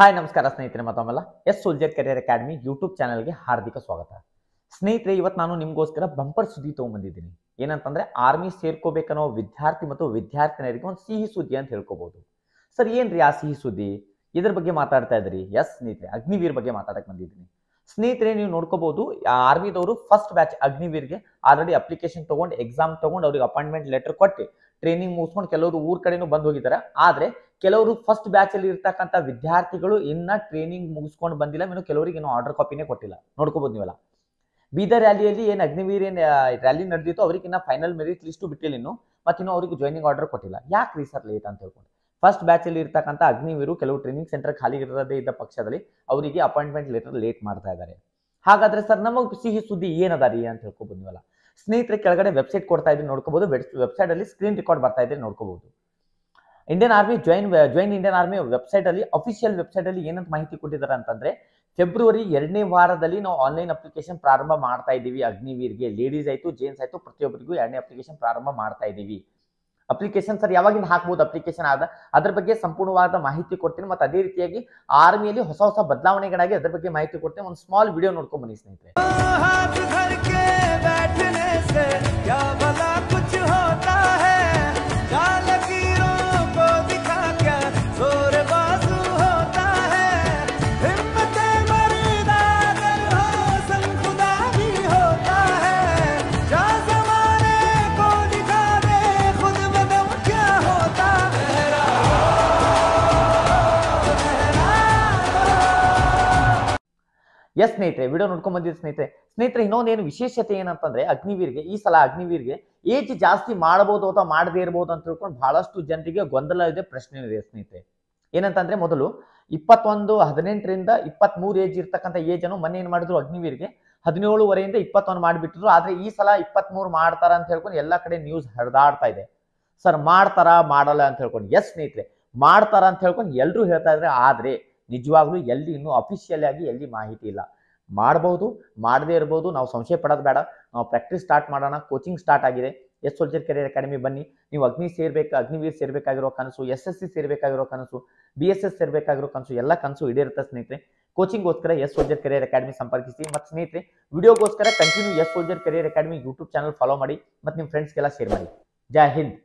hi ನಮಸ್ಕಾರ ಸ್ನೇಹಿತರೆ ಮತ್ತೊಮ್ಮೆಲ್ಲ S Soldier Career Academy YouTube ಚಾನಲ್ಗೆ ಹಾರ್ದಿಕ ಸ್ವಾಗತ ಸ್ನೇಹಿತರೆ ಇವತ್ತು ನಾನು ನಿಮಗೋಸ್ಕರ ಬಂಪರ್ ಸುದ್ದಿ ಬಂದಿದ್ದೀನಿ ಏನಂತಂದ್ರೆ ಆರ್ಮಿ ಸೇರ್ಕೋಬೇಕನ್ನೋ ವಿದ್ಯಾರ್ಥಿ ಮತ್ತು ವಿದ್ಯಾರ್ಥಿನಿಯರಿಗೆ ಒಂದು ಸಿಹಿ ಸುದ್ದಿ ಅಂತ ಹೇಳ್ಕೋಬಹುದು ಸರ್ ಏನ್ರಿ ಆ ಸಿಹಿ ಸುದ್ದಿ ಇದ್ರ ಬಗ್ಗೆ ಮಾತಾಡ್ತಾ ಇದ್ರಿ ಎಸ್ ಸ್ನೇಹಿತರೆ ಅಗ್ನಿವೀರ್ ಬಗ್ಗೆ ಮಾತಾಡಕ್ ಬಂದಿದ್ದೀನಿ ಸ್ನೇಹಿತರೆ ನೀವು ನೋಡ್ಕೋಬಹುದು ಆರ್ಮಿದವರು ಫಸ್ಟ್ ಬ್ಯಾಚ್ ಅಗ್ನಿವೀರ್ಗೆ ಆಲ್ರೆಡಿ ಅಪ್ಲಿಕೇಶನ್ ತಗೊಂಡು ಎಕ್ಸಾಮ್ ತಗೊಂಡು ಅವ್ರಿಗೆ ಅಪಾಯಿಂಟ್ಮೆಂಟ್ ಲೆಟರ್ ಕೊಟ್ಟು ಟ್ರೈನಿಂಗ್ ಮುಗಿಸ್ಕೊಂಡು ಕೆಲವರು ಊರ್ ಕಡೆನೂ ಬಂದು ಹೋಗಿದ್ದಾರೆ ಆದ್ರೆ ಕೆಲವರು ಫಸ್ಟ್ ಬ್ಯಾಚ್ ಅಲ್ಲಿ ಇರ್ತಕ್ಕಂಥ ವಿದ್ಯಾರ್ಥಿಗಳು ಇನ್ನ ಟ್ರೈನಿಂಗ್ ಮುಗಿಸ್ಕೊಂಡು ಬಂದಿಲ್ಲ ಇನ್ನು ಕೆಲವರಿಗೆ ಇನ್ನೂ ಆರ್ಡರ್ ಕಾಪಿನೇ ಕೊಟ್ಟಿಲ್ಲ ನೋಡ್ಕೋಬಹುದು ನೀವೆಲ್ಲ ಬೀದರ್ ರ್ಯಾಲಿಯಲ್ಲಿ ಏನು ಅಗ್ನಿವೀರ್ ಏನ್ ರ್ಯಾಲಿ ನಡೆದಿತ್ತು ಅವ್ರಿಗೆ ಇನ್ನ ಫೈನಲ್ ಮೆರಿಟ್ ಲಿಸ್ಟು ಬಿಟ್ಟಿಲ್ಲ ಇನ್ನು ಮತ್ತಿನ್ನು ಅವ್ರಿಗೆ ಜಾಯ್ನಿಂಗ್ ಆರ್ಡರ್ ಕೊಟ್ಟಿಲ್ಲ ಯಾಕೆ ರೀ ಸರ್ ಲೇಟ್ ಅಂತ ಹೇಳ್ಕೊಂಡು ಫಸ್ಟ್ ಬ್ಯಾಚಲ್ಲಿ ಇರ್ತಕ್ಕಂಥ ಅಗ್ನಿವೀರು ಕೆಲವು ಟ್ರೈನಿಂಗ್ ಸೆಂಟರ್ ಖಾಲಿ ಇರದೇ ಇದ್ದ ಪಕ್ಷದಲ್ಲಿ ಅವರಿಗೆ ಅಪಾಯಿಂಟ್ಮೆಂಟ್ ಲೆಟರ್ ಲೇಟ್ ಮಾಡ್ತಾ ಇದ್ದಾರೆ ಹಾಗಾದ್ರೆ ಸರ್ ನಮಗೆ ಸಿಹಿ ಸುದ್ದಿ ಏನದ ರೀ ಅಂತ ಹೇಳ್ಕೊಬಂದ್ವಲ್ಲ ಸ್ನೇಹಿತರೆ ಕೆಳಗಡೆ ವೆಬ್ಸೈಟ್ ಕೊಡ್ತಾ ಇದ್ರೆ ನೋಡ್ಕೋಬಹುದು ವೆಬ್ಸೈಟ್ ಅಲ್ಲಿ ಸ್ಕ್ರೀನ್ ರೆಕಾರ್ಡ್ ಬರ್ತಾ ಇದ್ರೆ ನೋಡ್ಕೋಬಹುದು Indian army join join Indian army website ಅಲ್ಲಿ ಅಫಿಷಿಯಲ್ ವೆಬ್ಸೈಟ್ ಅಲ್ಲಿ ಏನಂತ ಮಾಹಿತಿ ಕೊಟ್ಟಿದ್ದಾರೆ ಅಂತಂದ್ರೆ ಫೆಬ್ರವರಿ ಎರಡನೇ ವಾರದಲ್ಲಿ ನಾವು ಆನ್ಲೈನ್ ಅಪ್ಲಿಕೇಶನ್ ಪ್ರಾರಂಭ ಮಾಡ್ತಾ ಇದ್ದೀವಿ ಅಗ್ನಿವೀರ್ಗೆ ಲೇಡೀಸ್ ಆಯಿತು ಜೇನ್ಸ್ ಆಯಿತು ಪ್ರತಿಯೊಬ್ಬರಿಗೂ ಎರಡನೇ ಅಪ್ಲಿಕೇಶನ್ ಪ್ರಾರಂಭ ಮಾಡ್ತಾ ಇದ್ದೀವಿ ಅಪ್ಲಿಕೇಶನ್ ಸರ್ ಯಾವಾಗಿಂದ ಹಾಕ್ಬೋದು ಅಪ್ಲಿಕೇಶನ್ ಆದ ಅದ್ರ ಬಗ್ಗೆ ಸಂಪೂರ್ಣವಾದ ಮಾಹಿತಿ ಕೊಡ್ತೀನಿ ಮತ್ತೆ ಅದೇ ರೀತಿಯಾಗಿ ಆರ್ಮಿಯಲ್ಲಿ ಹೊಸ ಹೊಸ ಬದಲಾವಣೆಗಳಾಗಿ ಅದ್ರ ಬಗ್ಗೆ ಮಾಹಿತಿ ಕೊಡ್ತೀನಿ ಒಂದು ಸ್ಮಾಲ್ ವಿಡಿಯೋ ನೋಡ್ಕೊಂಡ್ ಬನ್ನಿ ಸ್ನೇಹಿತರೆ ಎಸ್ ಸ್ನೇಹಿತರೆ ವಿಡಿಯೋ ನೋಡ್ಕೊಂಡ್ ಬಂದಿದ್ದು ಸ್ನೇಹಿತರೆ ಸ್ನೇಹಿತರೆ ಇನ್ನೊಂದೇನು ವಿಶೇಷತೆ ಏನಂತಂದ್ರೆ ಅಗ್ನಿವೀರ್ಗೆ ಈ ಸಲ ಅಗ್ನಿವೀರ್ಗೆ ಏಜ್ ಜಾಸ್ತಿ ಮಾಡಬಹುದು ಅಥವಾ ಮಾಡದೇ ಇರಬಹುದು ಅಂತ ತಿಳ್ಕೊಂಡು ಬಹಳಷ್ಟು ಜನರಿಗೆ ಗೊಂದಲ ಇದೆ ಪ್ರಶ್ನೆ ಇದೆ ಸ್ನೇಹಿತರೆ ಏನಂತಂದ್ರೆ ಮೊದಲು ಇಪ್ಪತ್ತೊಂದು ಹದಿನೆಂಟರಿಂದ ಮೂರು ಏಜ್ ಇರ್ತಕ್ಕಂಥ ಏಜ್ ಅನ್ನು ಮೊನ್ನೆ ಏನ್ ಮಾಡಿದ್ರು ಅಗ್ನಿವೀರ್ಗೆ ಹದಿನೇಳುವರೆಯಿಂದ ಇಪ್ಪತ್ತೊಂದು ಮಾಡಿಬಿಟ್ಟಿದ್ರು ಆದ್ರೆ ಈ ಸಲ ಇಪ್ಪತ್ಮೂರು ಮಾಡ್ತಾರ ಅಂತ ಹೇಳ್ಕೊಂಡು ಎಲ್ಲಾ ಕಡೆ ನ್ಯೂಸ್ ಹರಿದಾಡ್ತಾ ಇದೆ ಸರ್ ಮಾಡ್ತಾರ ಮಾಡಲ್ಲ ಅಂತ ಹೇಳ್ಕೊಂಡು ಎಸ್ ಸ್ನೇಹಿತರೆ ಮಾಡ್ತಾರ ಅಂತ ಹೇಳ್ಕೊಂಡು ಎಲ್ಲರೂ ಹೇಳ್ತಾ ಇದ್ರೆ ಆದ್ರೆ ನಿಜವಾಗ್ಲೂ ಎಲ್ಲಿ ಇನ್ನೂ ಅಫಿಷಿಯಲ್ ಆಗಿ ಎಲ್ಲಿ ಮಾಹಿತಿ ಇಲ್ಲ ಮಾಡ್ಬೋದು ಮಾಡದೇ ಇರ್ಬೋದು ನಾವು ಸಂಶಯ ಪಡೋದು ಬೇಡ ನಾವು ಪ್ರಾಕ್ಟೀಸ್ ಸ್ಟಾರ್ಟ್ ಮಾಡೋಣ ಕೋಚಿಂಗ್ ಸ್ಟಾರ್ಟ್ ಆಗಿದೆ ಎಸ್ ಸೋಲ್ಜರ್ ಕೆರಿಯರ್ ಅಕಾಡೆಮಿ ಬನ್ನಿ ನೀವು ಅಗ್ನಿ ಸೇರ್ಬೇಕು ಅಗ್ನಿವೀರ್ ಸೇರ್ಬೇಕಾಗಿರೋ ಕನಸು ಎಸ್ ಎಸ್ ಸಿ ಸೇರ್ಬೇಕಾಗಿರೋ ಕನಸು ಬಿ ಎಸ್ ಎಸ್ ಸೇರ್ಬೇಕಾಗಿರೋ ಕನಸು ಎಲ್ಲ ಕನಸು ಈಡೇರುತ್ತೆ ಸ್ನೇಹಿತರೆ ಕೋಚಿಂಗ್ಗೋಸ್ಕರ ಎಸ್ ಸೋಲ್ಜರ್ ಕೆರಿಯರ್ ಅಕಾಡೆಮಿ ಸಂಪರ್ಕಿಸಿ ಮತ್ತು ಸ್ನೇಹಿತರೆ ವಿಡಿಯೋಗೋಸ್ಕರ continue S Soldier Career Academy YouTube channel follow ಮಾಡಿ ಮತ್ತು ನಿಮ್ಮ ಫ್ರೆಂಡ್ಸ್ಗೆಲ್ಲ ಶೇರ್ ಮಾಡಿ ಜೈ ಹಿಂದ್